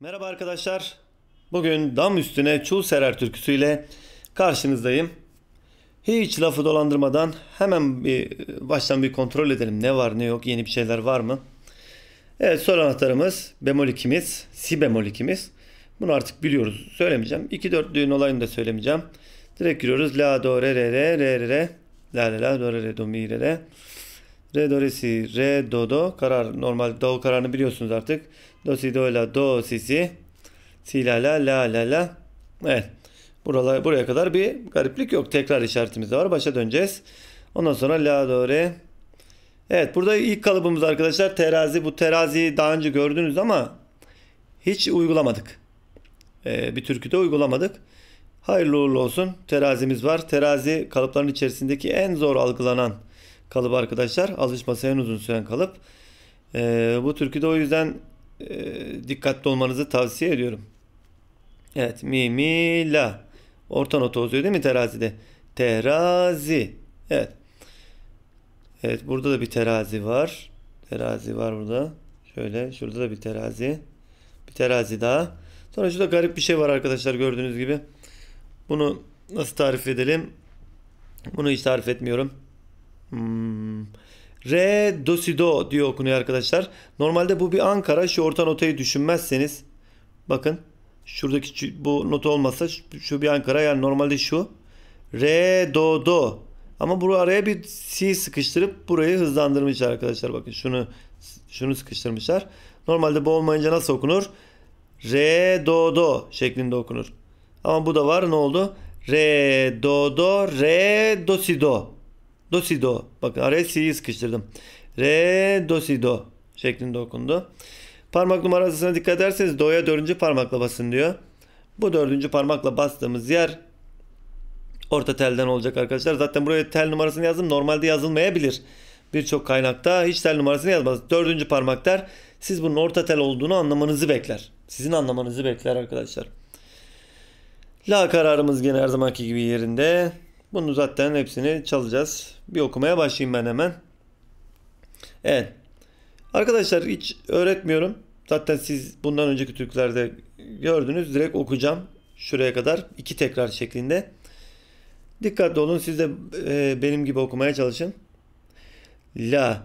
Merhaba arkadaşlar. Bugün dam üstüne çul serer türküsüyle karşınızdayım. Hiç lafı dolandırmadan hemen bir baştan bir kontrol edelim. Ne var ne yok yeni bir şeyler var mı? Evet sol anahtarımız bemol ikimiz, si bemol ikimiz. Bunu artık biliyoruz söylemeyeceğim. 2 dörtlüğün olayını da söylemeyeceğim. Direkt giriyoruz la do re re re re re re. La re la do re re do mi re re. Re do re si re do do karar normal do kararını biliyorsunuz artık. Do si do la do si si. Si la la la la la. Evet. Buralar, buraya kadar bir gariplik yok. Tekrar işaretimiz var. Başa döneceğiz. Ondan sonra la do re. Evet burada ilk kalıbımız arkadaşlar terazi. Bu teraziyi daha önce gördünüz ama hiç uygulamadık. Ee, bir türküde uygulamadık. Hayırlı uğurlu olsun. Terazimiz var. Terazi kalıpların içerisindeki en zor algılanan kalıp arkadaşlar. Alışması en uzun süren kalıp. Ee, bu türküde o yüzden e, dikkatli olmanızı tavsiye ediyorum. Evet. Mi, mi, la. Orta nota uzuyor değil mi terazide? Terazi. Evet. Evet. Burada da bir terazi var. Terazi var burada. Şöyle. Şurada da bir terazi. Bir terazi daha. Sonra şurada garip bir şey var arkadaşlar gördüğünüz gibi. Bunu nasıl tarif edelim? Bunu hiç tarif etmiyorum. Hmm. Re Do diye okunuyor arkadaşlar. Normalde bu bir Ankara. Şu orta notayı düşünmezseniz bakın şuradaki bu not olmasa şu bir Ankara yani normalde şu re do do ama bu araya bir si sıkıştırıp burayı hızlandırmışlar arkadaşlar bakın şunu şunu sıkıştırmışlar. Normalde bu olmayınca nasıl okunur? Re do do şeklinde okunur. Ama bu da var ne oldu? Re, do, do, re, do, si, do. Do, si, do. Bakın araya si'yi sıkıştırdım. Re, do, si, do şeklinde okundu. Parmak numarasına dikkat ederseniz do'ya dördüncü parmakla basın diyor. Bu dördüncü parmakla bastığımız yer orta telden olacak arkadaşlar. Zaten buraya tel numarasını yazdım. Normalde yazılmayabilir. Birçok kaynakta hiç tel numarasını yazmaz. Dördüncü parmak der. Siz bunun orta tel olduğunu anlamanızı bekler. Sizin anlamanızı bekler arkadaşlar. La kararımız gene her zamanki gibi yerinde. Bunu zaten hepsini çalacağız. Bir okumaya başlayayım ben hemen. Evet. Arkadaşlar hiç öğretmiyorum. Zaten siz bundan önceki Türklerde gördünüz. Direkt okuyacağım. Şuraya kadar. iki tekrar şeklinde. Dikkatli olun. Siz de e, benim gibi okumaya çalışın. La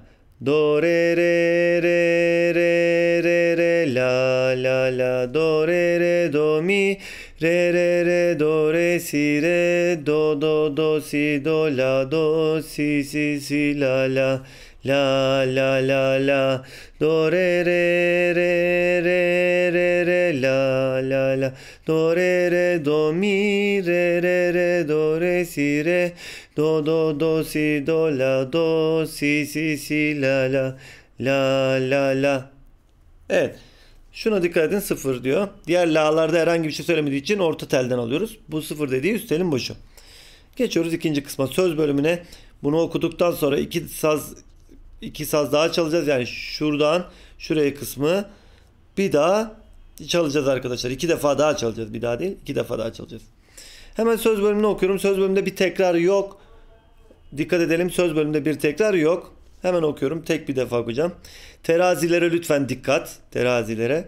do re re re re re re la la la do re re do mi Re, re, re, do, re, si, re, do, do, do, si, do, la, do, si, si, si, la, la, la, la, la, la, do, re, re, re, re, re, re, la, la, la, do, re, re, do, mi, re, re, re, do, re, si, re, do, do, do, si, do, la, do, si, si, si, la, la, la, la, la. Eh, Şuna dikkat edin sıfır diyor. Diğer la'larda herhangi bir şey söylemediği için orta telden alıyoruz. Bu sıfır dediği üst telin boşu. Geçiyoruz ikinci kısma söz bölümüne. Bunu okuduktan sonra iki saz iki saz daha çalacağız. Yani şuradan şuraya kısmı bir daha çalacağız arkadaşlar. İki defa daha çalacağız. Bir daha değil. iki defa daha çalacağız. Hemen söz bölümünü okuyorum. Söz bölümünde bir tekrar yok. Dikkat edelim. Söz bölümünde bir tekrar yok. Hemen okuyorum. Tek bir defa okuyacağım. Terazilere lütfen dikkat. Terazilere.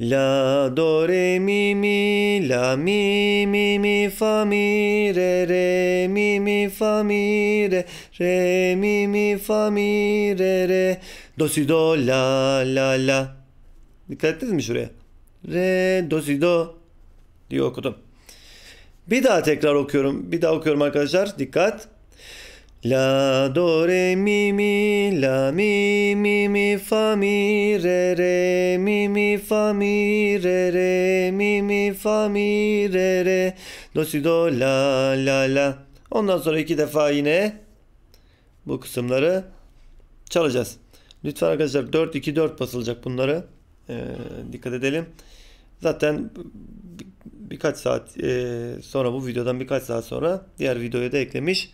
La do re mi mi la mi mi mi fa mi re re mi mi fa mi re re mi mi fa mi re re do si do la la la Dikkat ettiniz mi şuraya? Re do si do diye okudum. Bir daha tekrar okuyorum. Bir daha okuyorum arkadaşlar. Dikkat. La do re mi mi la mi mi mi fa mi re re mi mi fa mi re re mi mi fa mi re re do si do la la la. Ondan sonra iki defa yine bu kısımları çalacağız. Lütfen arkadaşlar 4 2 4 basılacak bunları. Ee, dikkat edelim. Zaten birkaç saat e, sonra bu videodan birkaç saat sonra diğer videoya da eklemiş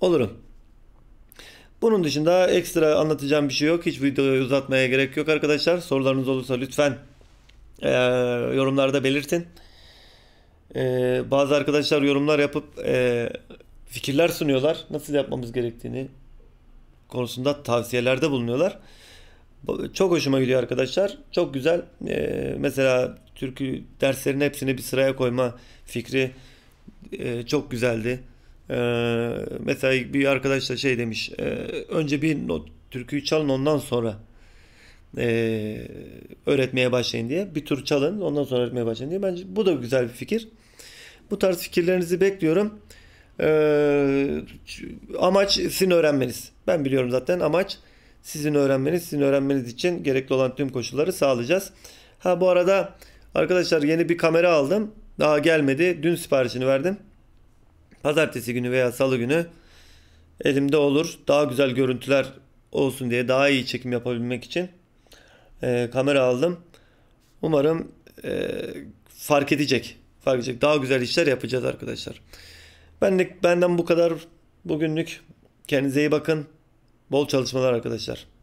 olurum. Bunun dışında ekstra anlatacağım bir şey yok. Hiç videoyu uzatmaya gerek yok arkadaşlar. Sorularınız olursa lütfen e, yorumlarda belirtin. E, bazı arkadaşlar yorumlar yapıp e, fikirler sunuyorlar. Nasıl yapmamız gerektiğini konusunda tavsiyelerde bulunuyorlar. Çok hoşuma gidiyor arkadaşlar. Çok güzel. E, mesela türkü derslerinin hepsini bir sıraya koyma fikri e, çok güzeldi. Ee, mesela bir arkadaş da şey demiş. E, önce bir not, türküyü çalın ondan sonra e, öğretmeye başlayın diye. Bir tur çalın ondan sonra öğretmeye başlayın diye. Bence bu da güzel bir fikir. Bu tarz fikirlerinizi bekliyorum. Ee, amaç sizin öğrenmeniz. Ben biliyorum zaten amaç sizin öğrenmeniz. Sizin öğrenmeniz için gerekli olan tüm koşulları sağlayacağız. Ha bu arada arkadaşlar yeni bir kamera aldım. Daha gelmedi. Dün siparişini verdim pazartesi günü veya salı günü elimde olur. Daha güzel görüntüler olsun diye daha iyi çekim yapabilmek için e, kamera aldım. Umarım e, fark edecek. Fark edecek. Daha güzel işler yapacağız arkadaşlar. ben de benden bu kadar bugünlük. Kendinize iyi bakın. Bol çalışmalar arkadaşlar.